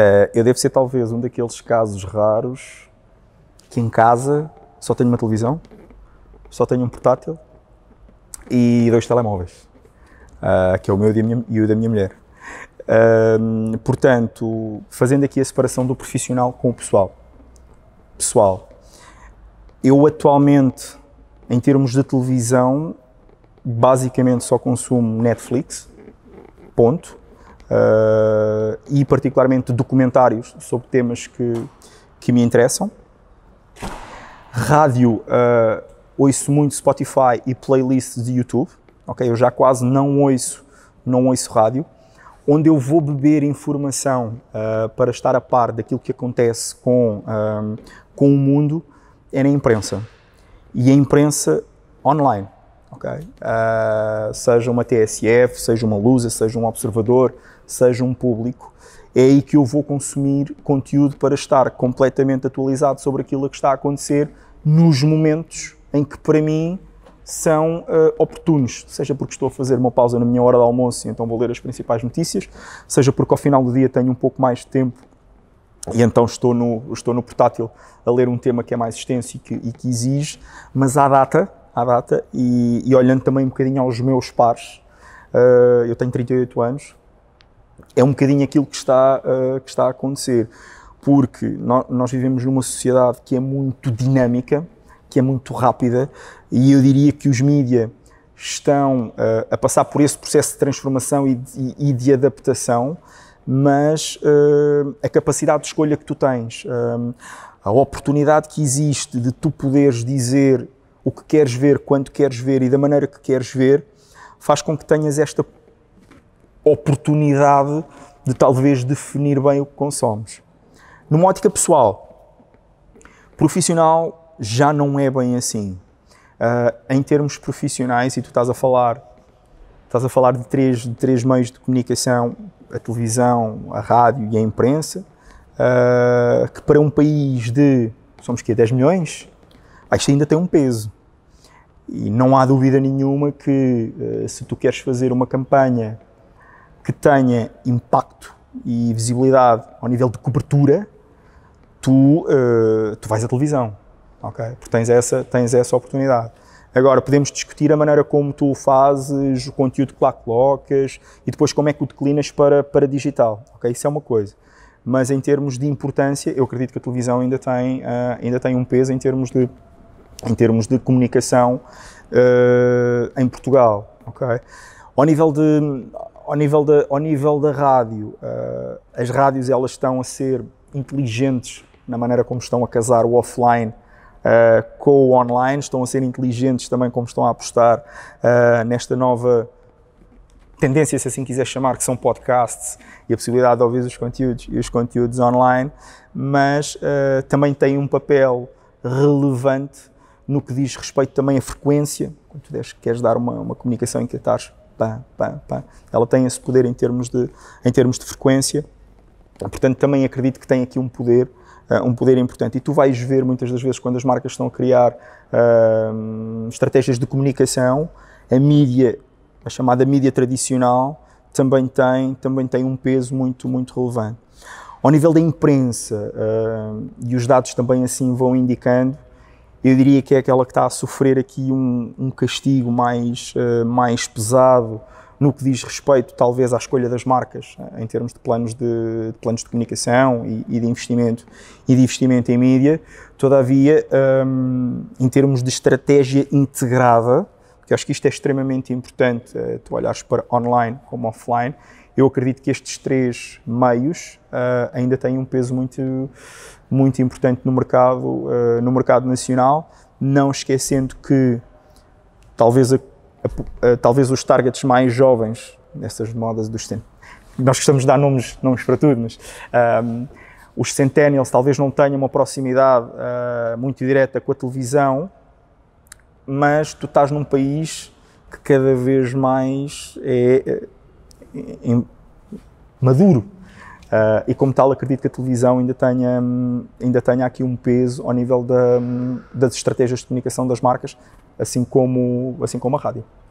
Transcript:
Eh, eu devo ser talvez um daqueles casos raros que em casa só tenho uma televisão, só tenho um portátil e dois telemóveis, uh, que é o meu e o da minha mulher. Uh, portanto, fazendo aqui a separação do profissional com o pessoal. Pessoal, eu atualmente, em termos de televisão, basicamente só consumo Netflix, ponto uh, e particularmente documentários sobre temas que, que me interessam. Rádio, uh, ouço muito Spotify e playlists de YouTube, ok? Eu já quase não ouço, não ouço rádio. Onde eu vou beber informação uh, para estar a par daquilo que acontece com, com o mundo é na imprensa. E a imprensa online Okay? Uh, seja uma TSF, seja uma Lusa, seja um observador, seja um público, é aí que eu vou consumir conteúdo para estar completamente atualizado sobre aquilo que está a acontecer nos momentos em que para mim são uh, oportunos, seja porque estou a fazer uma pausa na minha hora de almoço e então vou ler as principais notícias, seja porque ao final do dia tenho um pouco mais de tempo e então estou no, estou no portátil a ler um tema que é mais extenso e que, e que exige, mas à data à data e, e olhando também um bocadinho aos meus pares, uh, eu tenho 38 anos, é um bocadinho aquilo que está, uh, que está a acontecer, porque no, nós vivemos numa sociedade que é muito dinâmica, que é muito rápida e eu diria que os mídias estão uh, a passar por esse processo de transformação e de, e de adaptação, mas uh, a capacidade de escolha que tu tens, a oportunidade que existe de tu poderes dizer o que queres ver, quando queres ver e da maneira que queres ver, faz com que tenhas esta oportunidade de talvez definir bem o que consomes. Numa ótica pessoal, profissional já não é bem assim. Uh, em termos profissionais, e tu estás a falar, estás a falar de três, de três meios de comunicação, a televisão, a rádio e a imprensa, uh, que para um país de, somos que 10 milhões, ah, isto ainda tem um peso. E não há dúvida nenhuma que eh, se tu queres fazer uma campanha que tenha impacto e visibilidade ao nível de cobertura, tu, eh, tu vais à televisão, ok? Porque tens essa, tens essa oportunidade. Agora, podemos discutir a maneira como tu o fazes, o conteúdo que lá colocas e depois como é que o declinas para, para digital, ok? Isso é uma coisa mas em termos de importância, eu acredito que a televisão ainda tem, uh, ainda tem um peso em termos de em termos de comunicação uh, em Portugal, ok? Ao nível, de, ao nível, da, ao nível da rádio, uh, as rádios elas estão a ser inteligentes na maneira como estão a casar o offline uh, com o online, estão a ser inteligentes também como estão a apostar nesta nova tendência, se assim quiser chamar, que são podcasts e a possibilidade de ouvir os conteúdos e os conteúdos online, mas também têm um papel relevante no que diz respeito também à frequência, quando tu queres dar uma, uma comunicação em que estás pá, pá, pá, ela tem esse poder em termos de, em termos de frequência, portanto também acredito que tem aqui um poder, uh, um poder importante. E tu vais ver muitas das vezes quando as marcas estão a criar uh, estratégias de comunicação, a mídia, a chamada mídia tradicional, também tem, também tem um peso muito, muito relevante. Ao nível da imprensa, uh, e os dados também assim vão indicando, eu diria que é aquela que está a sofrer aqui um, um castigo mais, uh, mais pesado no que diz respeito, talvez, à escolha das marcas, eh, em termos de planos de, de planos de comunicação e, e, de investimento e de investimento em mídia. Todavia, um, ehm, em termos de estratégia integrada, que acho que isto é extremamente importante, uh, tu olhares para online como offline, eu acredito que estes três meios uh, ainda têm um peso muito, muito importante no mercado, uh, no mercado nacional, não esquecendo que talvez, a, a, a, eh, talvez os targets mais jovens, nessas modas dos tempos, nós gostamos de dar nomes, nomes para tudo, mas um, ehm, os Centennials talvez não tenham uma proximidade uh, muito direta com a televisão, mas tu estás num país que cada vez mais é, em, maduro. Uh, e como tal, acredito que a televisão ainda tenha, hum, ainda tenha aqui um peso ao nível da, hum, das estratégias de comunicação das marcas, assim como, assim como a rádio.